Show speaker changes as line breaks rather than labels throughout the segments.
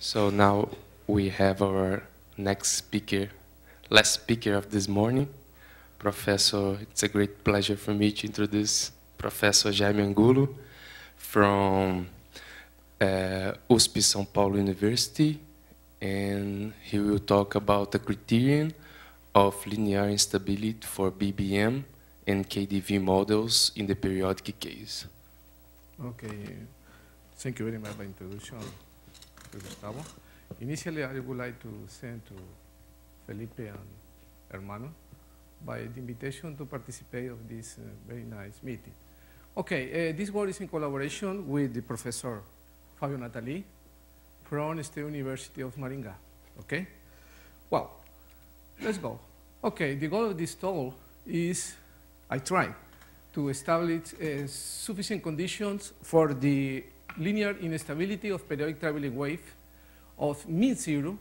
So now we have our next speaker, last speaker of this morning, Professor, it's a great pleasure for me to introduce Professor Jaime Angulo from uh, USP São Paulo University, and he will talk about the criterion of linear instability for BBM and KDV models in the periodic case. Okay, thank you very much for the introduction to Gustavo. Initially, I would like to send to Felipe and Hermano by the invitation to participate of this uh, very nice meeting. Okay, uh, this work is in collaboration with the professor Fabio Natali from State University of Maringa, okay? Well, let's go. Okay, the goal of this talk is, I try to establish uh, sufficient conditions for the linear instability of periodic traveling wave of mean zero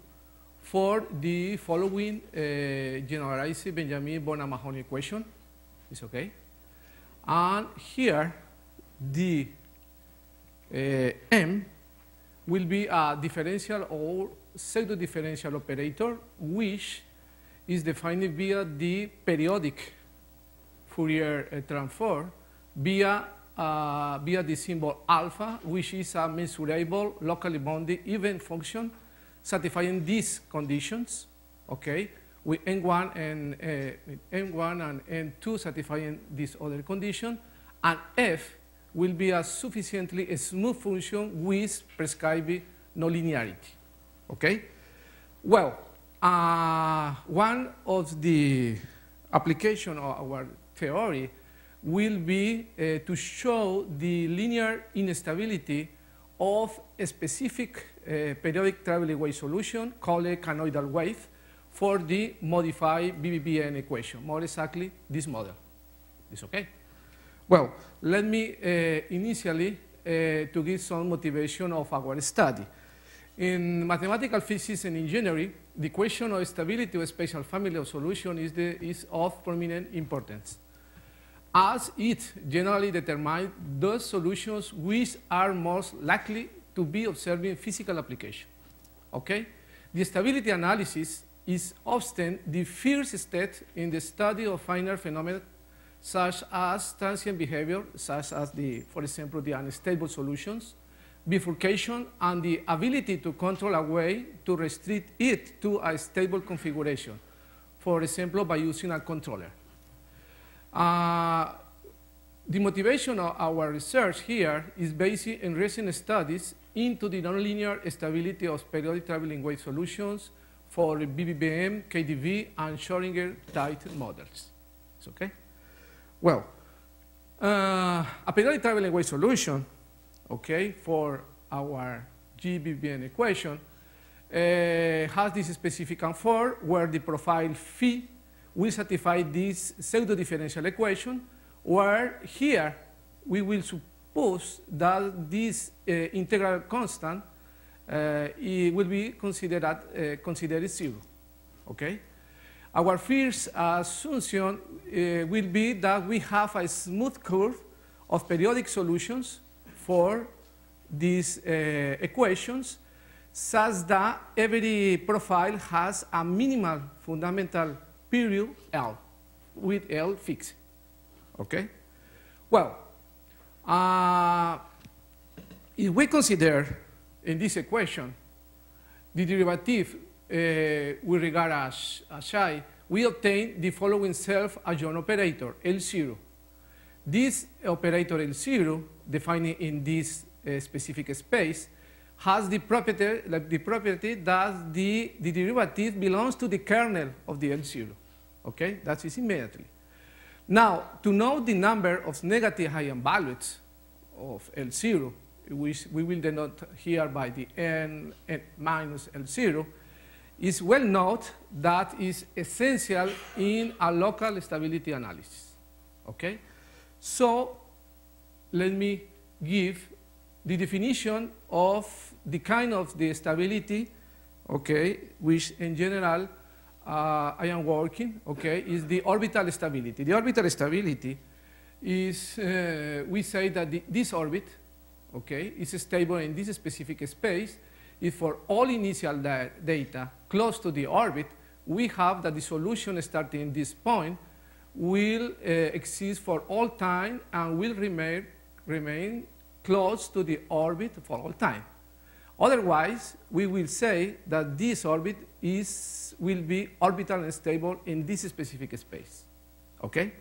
for the following uh, generalized Benjamin mahony equation. It's okay. And here, the uh, M will be a differential or pseudo differential operator, which is defined via the periodic Fourier uh, transform via uh, via the symbol alpha, which is a measurable locally bounded event function satisfying these conditions, okay, with N1 and uh, N1 and N2 satisfying this other condition, and F will be a sufficiently smooth function with prescribed nonlinearity, okay? Well, uh, one of the application of our theory will be uh, to show the linear instability of a specific uh, periodic traveling wave solution called a canoidal wave for the modified BBBN equation, more exactly this model. It's okay? Well, let me uh, initially uh, to give some motivation of our study. In mathematical physics and engineering, the question of stability of a spatial family of solution is, the, is of prominent importance as it generally determines those solutions which are most likely to be observing physical application. Okay? The stability analysis is often the first step in the study of finer phenomena such as transient behavior, such as, the, for example, the unstable solutions, bifurcation, and the ability to control a way to restrict it to a stable configuration, for example, by using a controller. Uh, the motivation of our research here is based in recent studies into the nonlinear stability of periodic traveling wave solutions for BBBM, KDV, and Schrodinger tight models. It's okay? Well, uh, a periodic traveling wave solution, okay, for our GBBM equation uh, has this specific form, where the profile phi we satisfy this pseudo-differential equation, where here we will suppose that this uh, integral constant uh, it will be considered, at, uh, considered zero, okay? Our first assumption uh, will be that we have a smooth curve of periodic solutions for these uh, equations such that every profile has a minimal fundamental period L, with L fixed. Okay? Well, uh, if we consider in this equation the derivative uh, with regard as, as i, we obtain the following self-adjoint operator, L0. This operator L0, defined in this uh, specific space, has the property, like the property that the, the derivative belongs to the kernel of the L0. Okay, that is immediately. Now, to know the number of negative eigenvalues of L0, which we will denote here by the n, n minus L0, is well known that is essential in a local stability analysis. Okay? So let me give the definition of the kind of the stability, okay, which in general uh, I am working, okay, is the orbital stability. The orbital stability is, uh, we say that the, this orbit, okay, is stable in this specific space if for all initial da data close to the orbit, we have that the solution starting in this point will uh, exist for all time and will remain, remain close to the orbit for all time. Otherwise, we will say that this orbit is, will be orbital stable in this specific space, okay?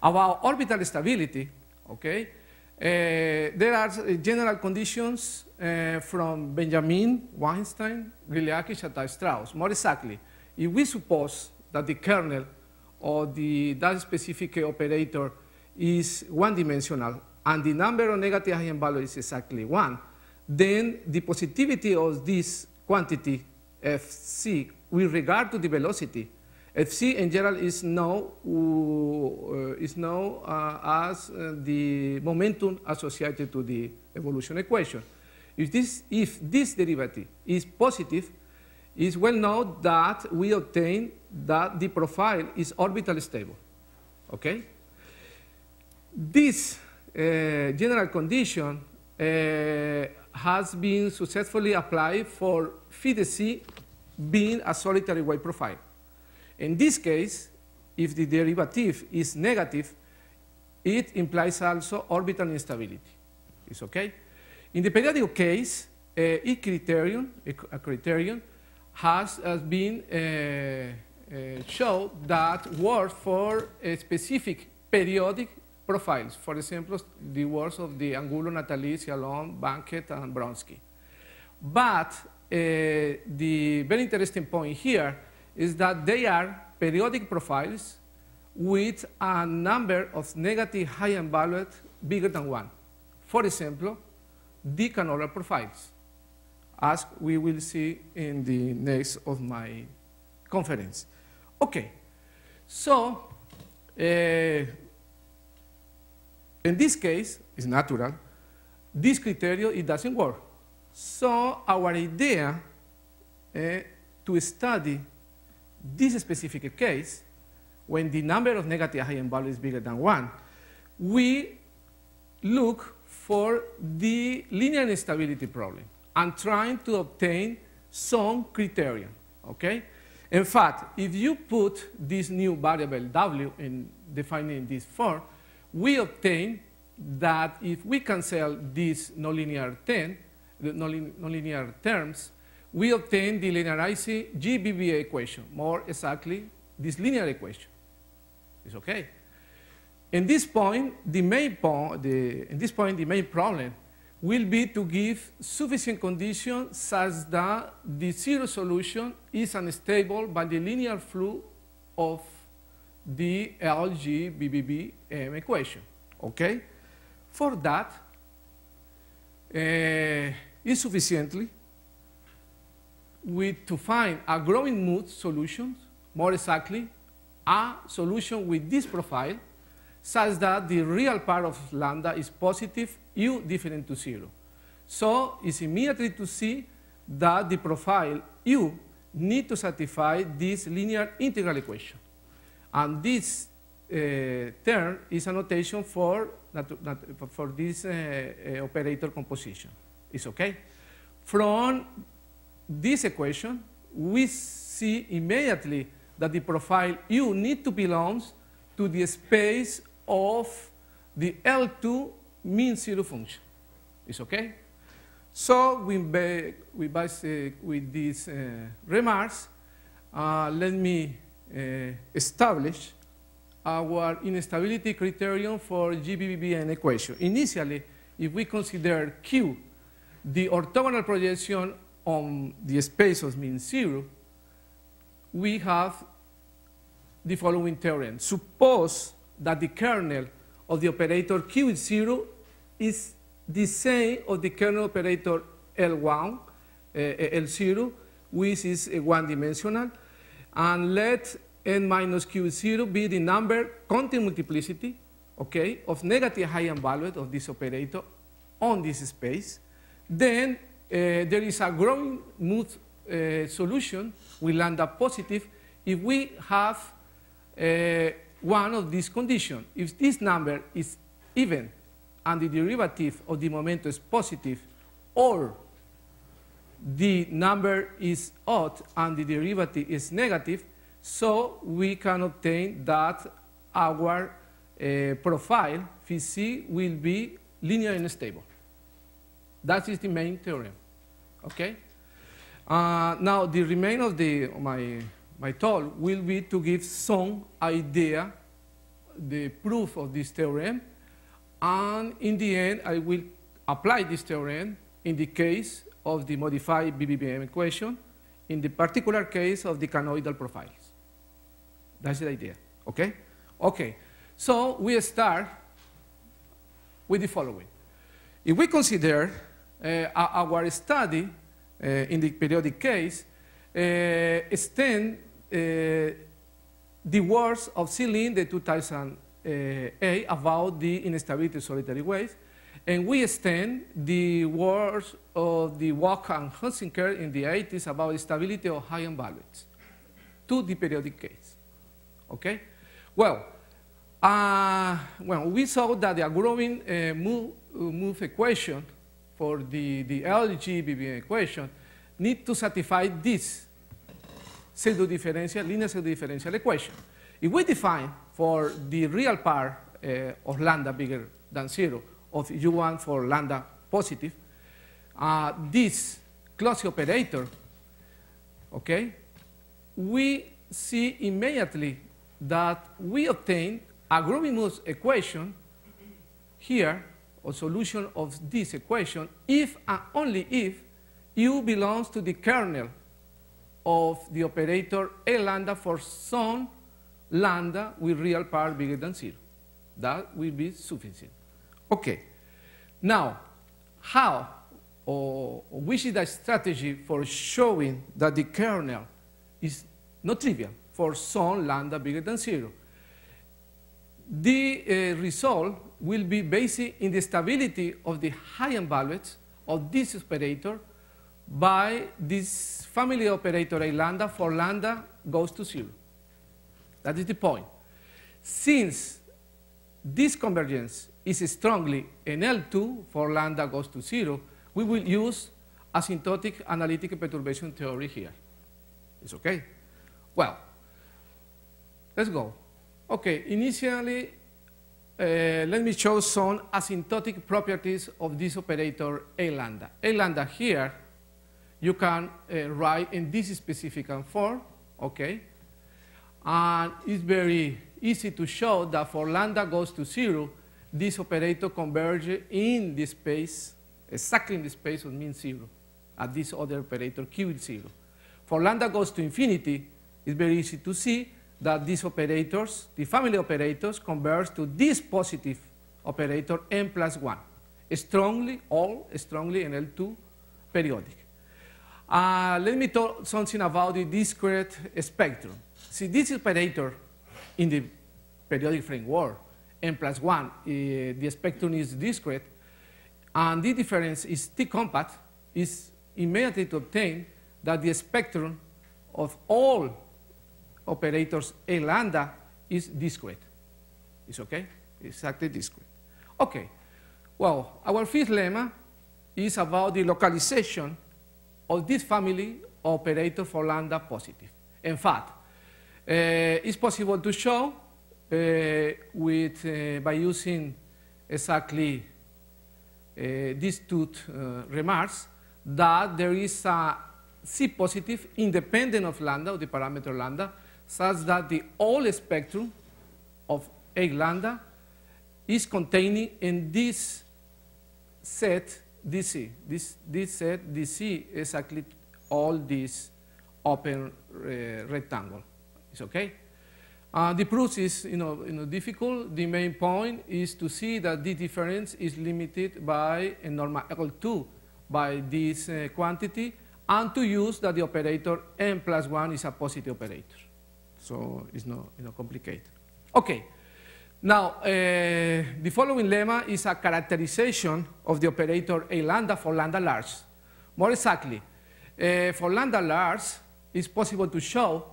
About orbital stability, okay, uh, there are general conditions uh, from Benjamin, Weinstein, Griliaki, and Strauss. More exactly, if we suppose that the kernel or the, that specific operator is one-dimensional and the number of negative eigenvalue is exactly 1, then the positivity of this quantity, fc, with regard to the velocity, fc in general is now, uh, is now uh, as uh, the momentum associated to the evolution equation. If this, if this derivative is positive, it's well known that we obtain that the profile is orbitally stable. Okay? This uh, general condition uh, has been successfully applied for phi being a solitary white profile. In this case, if the derivative is negative, it implies also orbital instability. It's okay? In the periodic case, uh, a criterion, a, criterion has, has been uh, uh, shown that works for a specific periodic profiles. For example, the works of the Angulo, Natalis, Cialon, Banquet, and Bronsky. But uh, the very interesting point here is that they are periodic profiles with a number of negative high-end values bigger than one. For example, decanolar profiles, as we will see in the next of my conference. Okay, so uh, in this case, it's natural, this criterion, it doesn't work. So our idea eh, to study this specific case, when the number of negative eigenvalues is bigger than one, we look for the linear instability problem and trying to obtain some criterion, okay? In fact, if you put this new variable w in defining this form, we obtain that if we cancel these nonlinear, ten, the nonlinear terms, we obtain the linearizing GBVA equation, more exactly, this linear equation. It's okay. In this point, the main point, the, in this point, the main problem will be to give sufficient conditions such that the zero solution is unstable by the linear flow of the LGBBBM equation, okay? For that, uh, insufficiently, we to find a growing mood solution, more exactly, a solution with this profile, such that the real part of lambda is positive, u different to zero. So it's immediately to see that the profile u need to satisfy this linear integral equation. And this uh, term is a notation for, for this uh, uh, operator composition. It's okay. From this equation, we see immediately that the profile U need to belongs to the space of the L2 mean zero function. It's okay? So we, we uh, with these uh, remarks, let me Eh, establish our instability criterion for GBBN equation. Initially, if we consider Q, the orthogonal projection on the space of mean zero, we have the following theorem. Suppose that the kernel of the operator Q is zero is the same of the kernel operator L1, uh, L0, which is eh, one-dimensional, and let n minus q0 be the number content multiplicity, okay, of negative high valued of this operator on this space. Then uh, there is a growing smooth uh, solution will end up positive if we have uh, one of these conditions. If this number is even and the derivative of the momentum is positive or the number is odd and the derivative is negative, so we can obtain that our uh, profile, phi c, will be linear and stable. That is the main theorem, okay? Uh, now, the remainder of the, my, my talk will be to give some idea, the proof of this theorem, and in the end, I will apply this theorem in the case of the modified BBBM equation in the particular case of the canoidal profiles. That's the idea, okay? Okay, so we start with the following. If we consider uh, our study uh, in the periodic case, uh, extend uh, the words of Celine, the 2008, uh, about the instability of solitary waves, and we extend the words of the Walker and Hunsinger in the 80s about stability of high-end values to the periodic case. Okay? Well, uh, well, we saw that the growing uh, move, uh, move equation for the, the LG BBM equation need to satisfy this pseudo-differential, linear pseudo-differential equation. If we define for the real part uh, of lambda bigger than zero, of U1 for lambda positive. Uh, this closed operator, okay, we see immediately that we obtain a Grobimus equation here, a solution of this equation, if and only if U belongs to the kernel of the operator A lambda for some lambda with real power bigger than zero. That will be sufficient. Okay. Now, how or which is the strategy for showing that the kernel is not trivial for some lambda bigger than zero? The uh, result will be based in the stability of the high-end values of this operator by this family operator A lambda for lambda goes to zero. That is the point. Since this convergence is strongly an L2 for lambda goes to zero, we will use asymptotic analytic perturbation theory here. It's okay? Well, let's go. Okay, initially, uh, let me show some asymptotic properties of this operator A lambda. A lambda here, you can uh, write in this specific form, okay? And it's very easy to show that for lambda goes to zero, this operator converges in this space, exactly in this space of mean zero, at this other operator q is zero. For lambda goes to infinity, it's very easy to see that these operators, the family operators, converge to this positive operator n plus 1, strongly, all strongly in L2 periodic. Uh, let me talk something about the discrete spectrum. See, this operator in the periodic framework n plus 1. Uh, the spectrum is discrete. And the difference is T-compact is immediately to obtain that the spectrum of all operators A lambda is discrete. It's okay? Exactly discrete. Okay. Well, our fifth lemma is about the localization of this family operator for lambda positive. In fact, uh, it's possible to show uh, with, uh, by using exactly uh, these two remarks, that there is a C positive independent of lambda, of the parameter lambda, such that the whole spectrum of A lambda is containing in this set DC. This, this set DC exactly all this open uh, rectangle. It's okay? Uh, the proof is you know, you know, difficult. The main point is to see that the difference is limited by a normal equal to by this uh, quantity and to use that the operator n plus 1 is a positive operator. So it's not you know, complicated. Okay. Now, uh, the following lemma is a characterization of the operator a lambda for lambda large. More exactly, uh, for lambda large, it's possible to show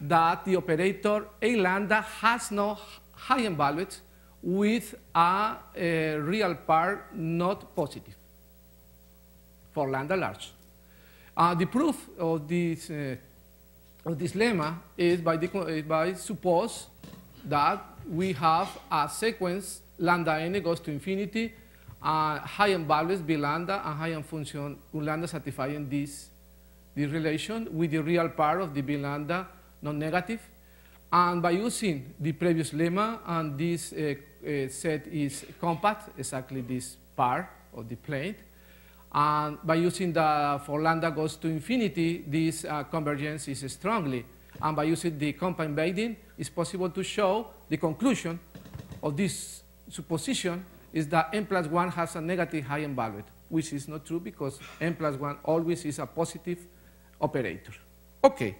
that the operator a lambda has no high values with a, a real part not positive for lambda large. Uh, the proof of this, uh, of this lemma is by, the, by suppose that we have a sequence lambda n goes to infinity, uh, high end values b lambda, and high end function lambda satisfying this, this relation with the real part of the b lambda non-negative. And by using the previous lemma, and this uh, uh, set is compact, exactly this part of the plane, and by using the for lambda goes to infinity, this uh, convergence is strongly. And by using the compact embedding, it's possible to show the conclusion of this supposition is that n plus 1 has a negative end value, which is not true because n plus 1 always is a positive operator. Okay.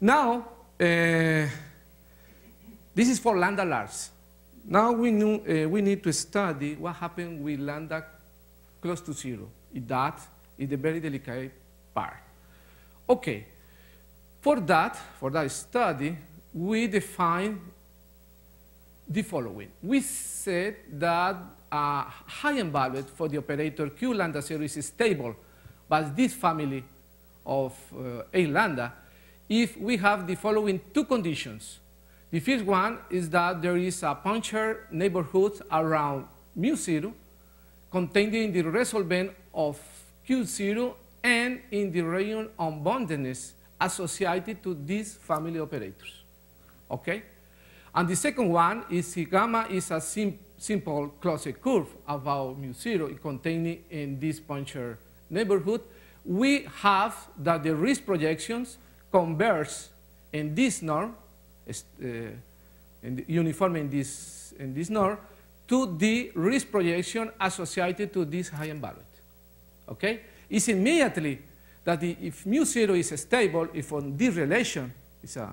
Now, uh, this is for lambda alerts. Now we, knew, uh, we need to study what happened with lambda close to zero. That is a very delicate part. Okay, for that, for that study, we define the following. We said that a high-end value for the operator Q lambda zero is stable, but this family of uh, eh, A lambda if we have the following two conditions. The first one is that there is a puncture neighborhood around mu0 containing the resolvent of Q0 and in the region boundedness associated to these family operators. Okay? And the second one is the gamma is a sim simple closed curve about mu0 containing in this puncture neighborhood. We have that the risk projections converge in this norm, uh, in uniform in this, in this norm, to the risk projection associated to this high-end Okay? It's immediately that the, if mu zero is stable, if on this relation, it's a, uh,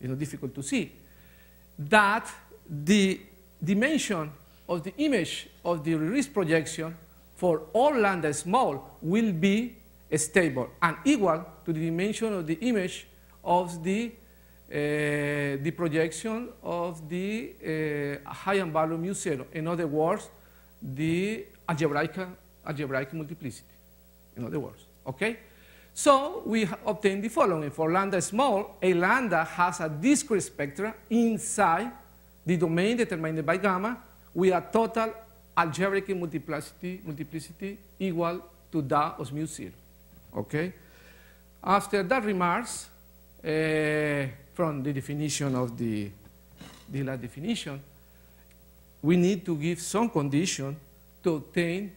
you know, difficult to see, that the dimension of the image of the risk projection for all lambda small will be stable and equal to the dimension of the image of the, uh, the projection of the uh, and value mu zero. In other words, the algebraic, algebraic multiplicity, in other words, okay? So we obtain the following. For lambda small, a lambda has a discrete spectrum inside the domain determined by gamma with a total algebraic multiplicity, multiplicity equal to that of mu zero. Okay? After that remarks uh, from the definition of the Dirac definition, we need to give some condition to obtain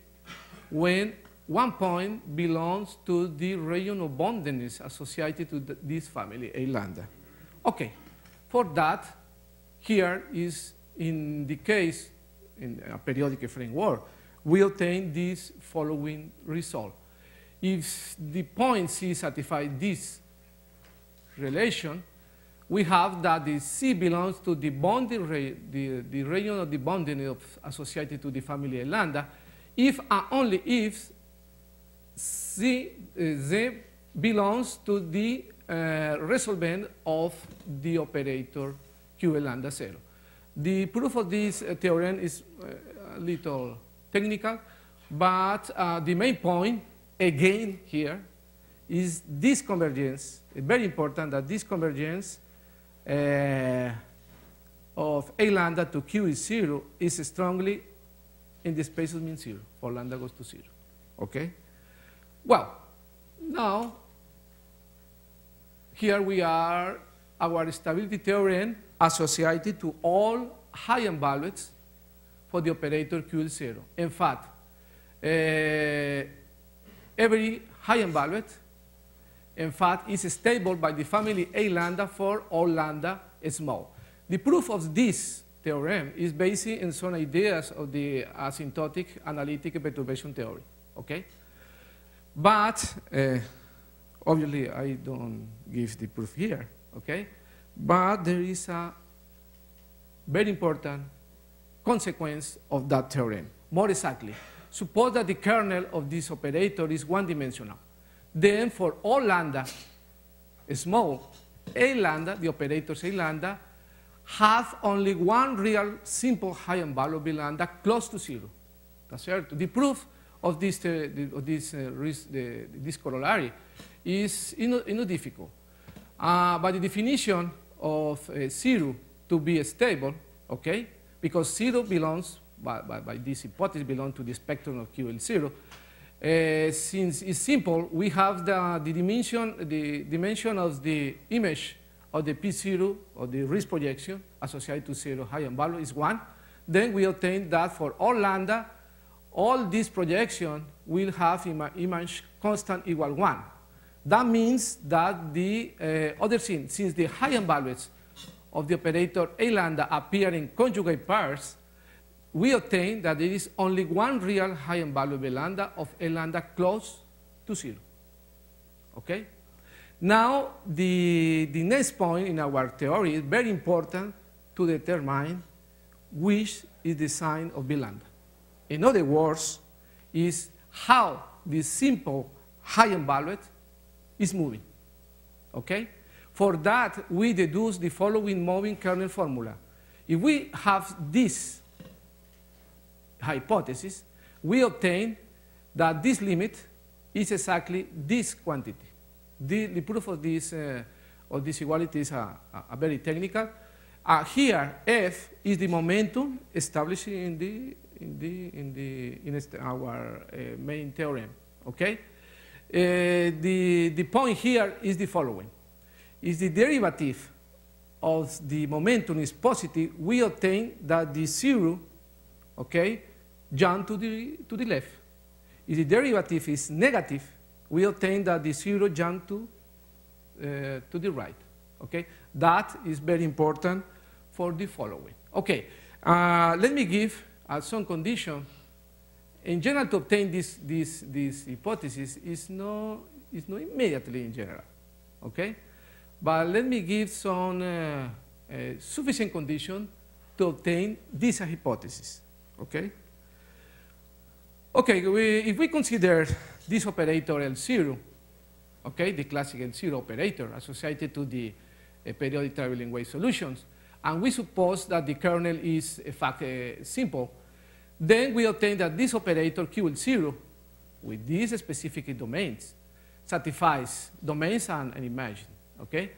when one point belongs to the region of boundedness associated to the, this family, A lambda. Okay, for that, here is in the case, in a periodic framework, we obtain this following result if the point C satisfies this relation, we have that the C belongs to the bounding the, the region of the bonding of associated to the family lambda, if and only if C, uh, Z belongs to the uh, resolvent of the operator Q lambda zero. The proof of this uh, theorem is uh, a little technical, but uh, the main point again here is this convergence, very important that this convergence uh, of A lambda to Q is zero is strongly in the space of mean zero, for lambda goes to zero, okay? Well, now here we are, our stability theorem associated to all high-end values for the operator Q is zero. In fact, uh, Every high-end in fact, is stable by the family A lambda for all lambda small. The proof of this theorem is based on some ideas of the asymptotic analytic perturbation theory, okay? But, uh, obviously, I don't give the proof here, okay? But there is a very important consequence of that theorem. More exactly, suppose that the kernel of this operator is one-dimensional. Then for all lambda small, a lambda, the operators a lambda, have only one real simple high unvaluable lambda close to zero. That's right. The proof of this, uh, the, of this, uh, the, this corollary is not difficult. Uh, but the definition of uh, zero to be stable, okay, because zero belongs by, by, by this hypothesis belong to the spectrum of QL0. Uh, since it's simple, we have the, the, dimension, the dimension of the image of the P0 or the risk projection associated to zero and value is one. Then we obtain that for all lambda, all these projection will have image constant equal one. That means that the uh, other thing, since the high values of the operator A lambda appear in conjugate pairs, we obtain that there is only one real high and valuable lambda of a lambda close to zero. Okay? Now, the, the next point in our theory is very important to determine which is the sign of B lambda. In other words, is how this simple high and value is moving. Okay? For that, we deduce the following moving kernel formula. If we have this hypothesis, we obtain that this limit is exactly this quantity. The, the proof of this, uh, of this equality is a, a, a very technical. Uh, here, F is the momentum established in the in the in the in our uh, main theorem. Okay, uh, the the point here is the following: is the derivative of the momentum is positive, we obtain that the zero, okay, jump to the, to the left. If the derivative is negative, we obtain that the zero jump to, uh, to the right. Okay, that is very important for the following. Okay, uh, let me give uh, some condition. In general, to obtain this, this, this hypothesis is not, is not immediately in general. Okay, but let me give some uh, uh sufficient condition to obtain this hypothesis. Okay. Okay, we, if we consider this operator L0, okay, the classic L0 operator associated to the uh, periodic traveling wave solutions, and we suppose that the kernel is in eh, fact uh, simple, then we obtain that this operator QL0 with these specific domains satisfies domains and an okay?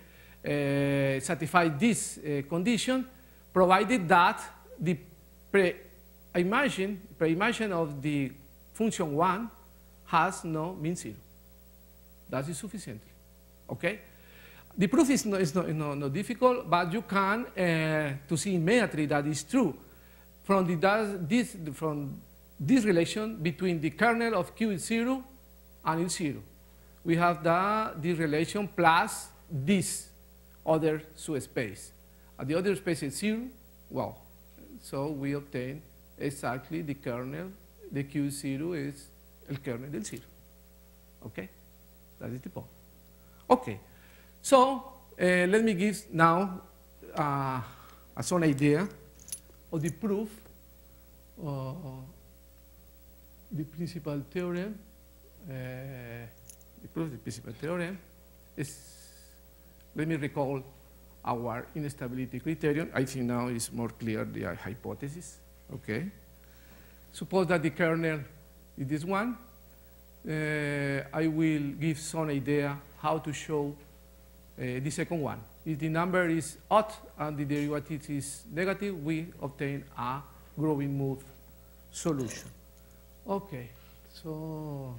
Uh, satisfy this condition provided that the pre-imagine pre-imagine of the function 1 has no mean 0. That is sufficient. Okay? The proof is not, is not, not, not difficult, but you can, uh, to see in that is true from, the, does, this, from this relation between the kernel of Q is 0 and is 0. We have the, the relation plus this other subspace. And the other space is 0, well, so we obtain exactly the kernel the Q0 is el kernel del 0. Okay? That is the point. Okay. So uh, let me give now uh, some idea of the proof uh, the principal theorem, uh, the proof of the principal theorem is, let me recall our instability criterion. I think now it's more clear the uh, hypothesis, okay? Suppose that the kernel is this one. Uh, I will give some idea how to show uh, the second one. If the number is odd and the derivative is negative, we obtain a growing move solution. Okay, so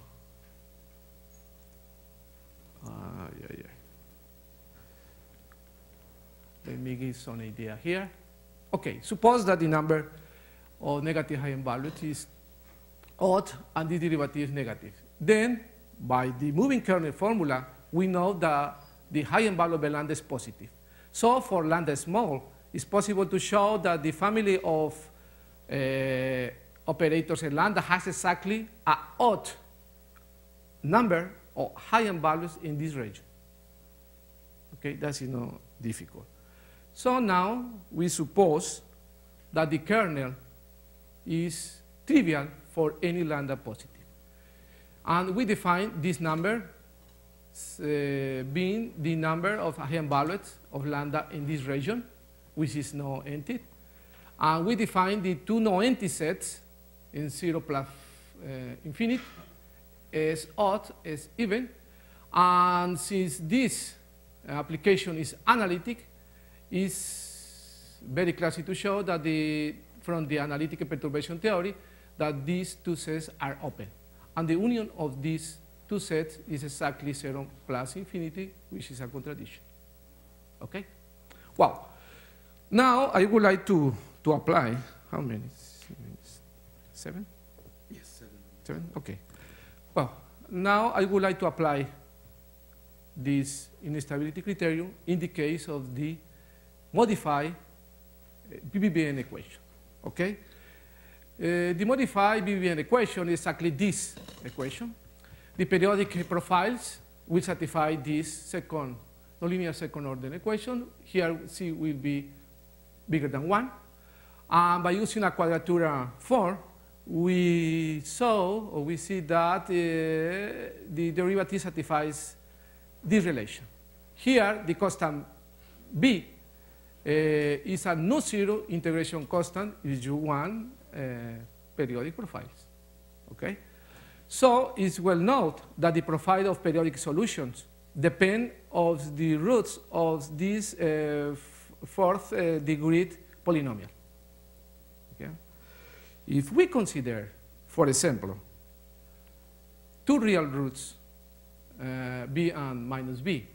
uh, yeah, yeah. Let me give some idea here. Okay, suppose that the number or negative high value is odd and the derivative is negative. Then, by the moving kernel formula, we know that the high-end value of a lambda is positive. So for lambda small, it's possible to show that the family of uh, operators in lambda has exactly an odd number of high-end values in this region. Okay, that's you know, difficult. So now we suppose that the kernel is trivial for any lambda positive. And we define this number uh, being the number of eigenvalues of lambda in this region, which is no empty. And we define the two no empty sets in 0 plus uh, as odd as even. And since this application is analytic, it's very classy to show that the from the analytic perturbation theory that these two sets are open. And the union of these two sets is exactly zero plus infinity, which is a contradiction. Okay? Well, now I would like to, to apply, how many? Seven? Yes, seven. Seven, okay. Well, now I would like to apply this instability criterion in the case of the modified eh, PBBN equation. Okay? Uh, eh, the modified BBN equation is exactly this equation. The periodic profiles will satisfy this second nonlinear second order equation. Here C will be bigger than 1. And by using a quadratura form, we saw or we see that uh, the derivative satisfies this relation. Here, the constant b Eh, is a no 0 integration constant if you want eh, periodic profiles. Okay? So it's well known that the profile of periodic solutions depend of the roots of this uh, fourth uh, degree polynomial. Okay? If we consider, for example, two real roots, uh, b and minus b,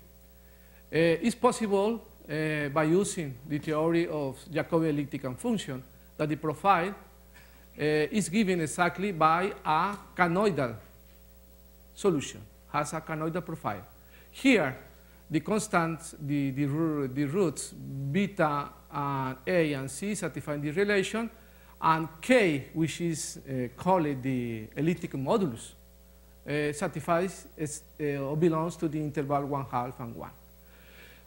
it's possible uh, by using the theory of Jacobi elliptic function that the profile uh, is given exactly by a canoidal solution, has a canoidal profile. Here, the constants, the, the, the roots beta and A and C satisfy the relation, and K, which is uh, called the elliptic modulus, uh, satisfies uh, or belongs to the interval 1 half and 1.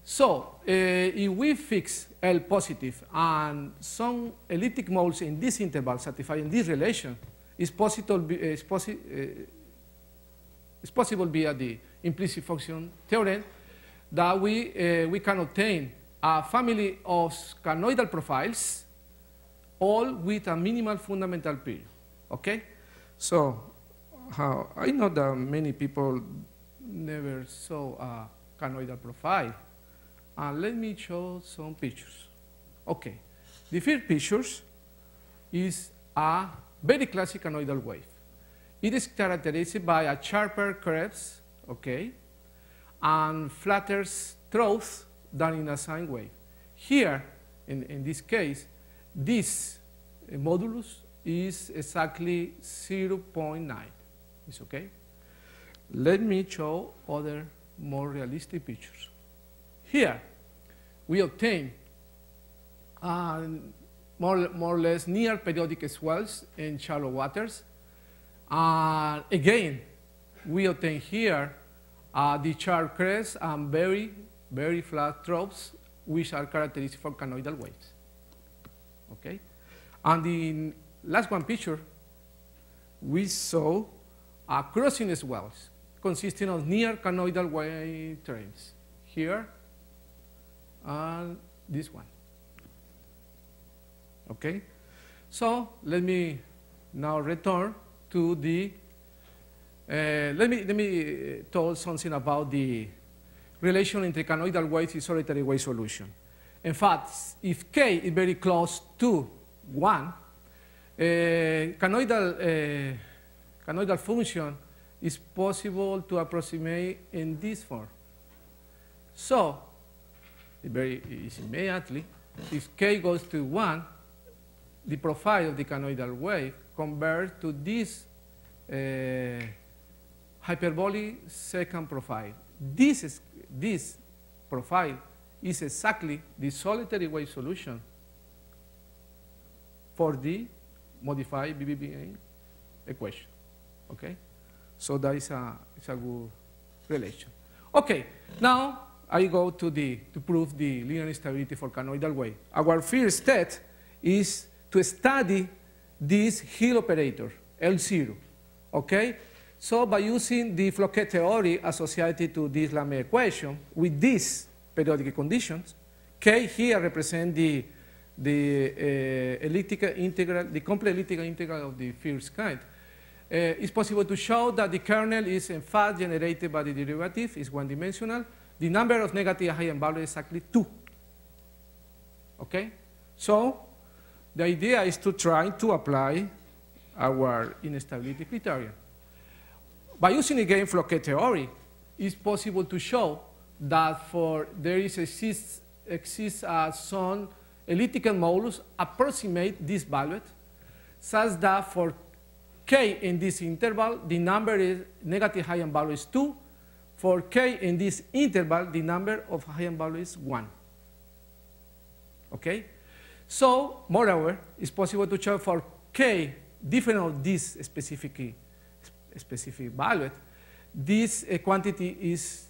So uh, if we fix L positive and some elliptic moles in this interval satisfying this relation, it's possible, eh, possi uh, possible via the implicit function theorem that we, uh, we can obtain a family of canoidal profiles all with a minimal fundamental period, okay? So how, I know that many people never saw a canoidal profile. And uh, let me show some pictures. Okay. The first pictures is a very classic anoidal wave. It is characterized by a sharper crests, okay, and flatter troughs than in a sine wave. Here, in, in this case, this modulus is exactly 0.9. It's okay. Let me show other more realistic pictures. Here, we obtain uh, more, more or less near periodic swells in shallow waters. Uh, again, we obtain here uh, the sharp crest and very, very flat troughs, which are characteristic for canoidal waves. Okay? And the last one picture, we saw uh, crossing swells consisting of near canoidal wave terms. Here, and this one. Okay? So let me now return to the, uh, let me, let me eh, tell something about the relation entre canoidal waves and solitary wave solution. In fact, if K is very close to 1, uh, canoidal, uh, canoidal function is possible to approximate in this form. So very immediately. If k goes to 1, the profile of the canoidal wave converts to this uh, hyperbolic second profile. This, is, this profile is exactly the solitary wave solution for the modified BBBA equation. Okay? So that is a, it's a good relation. Okay, now I go to, the, to prove the linear instability for canoidal wave. Our first step is to study this Hill operator, L0, okay? So by using the Floquet theory associated to this Lamé equation, with these periodic conditions, K here represents the, the uh, elliptical integral, the complete elliptical integral of the first kind. Uh, it's possible to show that the kernel is in fact generated by the derivative, is one-dimensional, the number of negative high value is actually 2. Okay? So the idea is to try to apply our instability criterion. By using again Floquet theory, it's possible to show that for there is exists, exists uh, some elliptical modulus approximate this value such that for k in this interval, the number is negative high value is 2, for k in this interval, the number of Hagen value is 1. Okay? So, moreover, it's possible to check for k different of this specific, specific value. This uh, quantity is,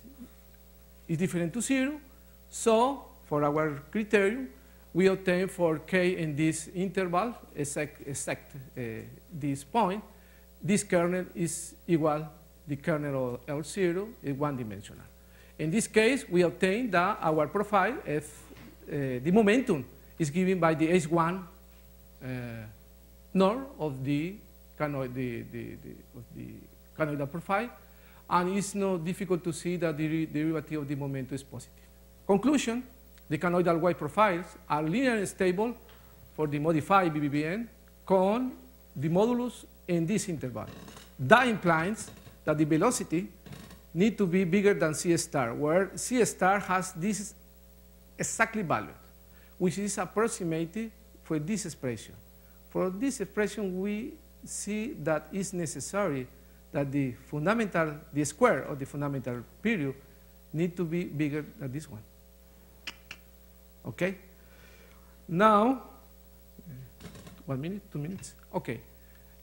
is different to 0. So, for our criterion, we obtain for k in this interval, exact, exact uh, this point, this kernel is equal the kernel of L0 is one-dimensional. In this case, we obtain that our profile, F, uh, the momentum, is given by the H1 uh, norm of the, canoid, the, the, the, of the canoidal profile, and it's not difficult to see that the derivative of the momentum is positive. Conclusion, the canoidal wave profiles are linearly stable for the modified BBBN con the modulus in this interval. That implies that the velocity need to be bigger than C star, where C star has this exactly value, which is approximated for this expression. For this expression, we see that it's necessary that the fundamental, the square of the fundamental period need to be bigger than this one. Okay? Now, one minute, two minutes? Okay.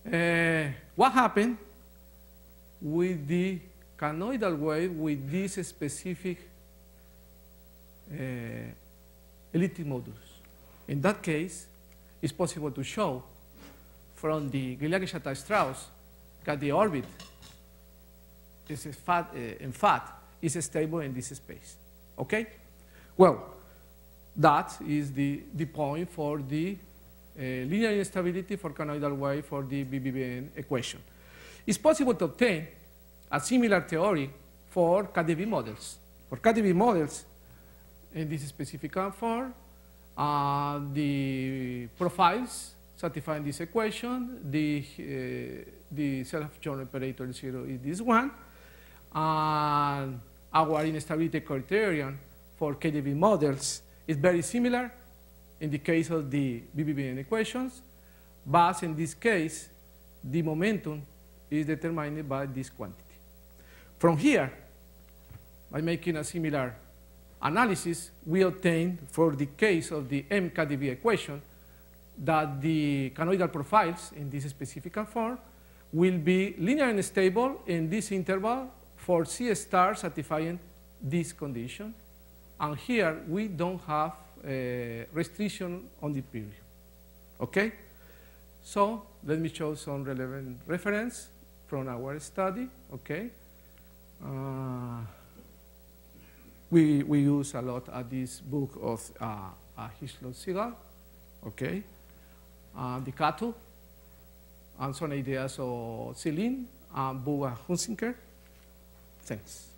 Uh, what happened with the canoidal wave with this specific uh, elliptic modulus. In that case, it's possible to show from the Guilherme-Chataille-Strauss that the orbit is fat, uh, in fact is stable in this space. Okay? Well, that is the, the point for the uh, linear instability for canoidal wave for the BBBN equation it's possible to obtain a similar theory for KDB models. For KDB models, in this specific form, uh, the profiles satisfying this equation, the, uh, the self-joint operator zero is this one, and our instability criterion for KDB models is very similar in the case of the BBBN equations, but in this case, the momentum is determined by this quantity. From here, by making a similar analysis, we obtain, for the case of the MKDB equation, that the canoidal profiles in this specific form will be linear and stable in this interval for C star satisfying this condition. And here we don't have a uh, restriction on the period. Okay? So let me show some relevant reference from our study, okay? Uh, we, we use a lot at this book of uh, uh, okay? Uh, the cattle, and some ideas of Celine and uh, Boa Hunsinger. Thanks.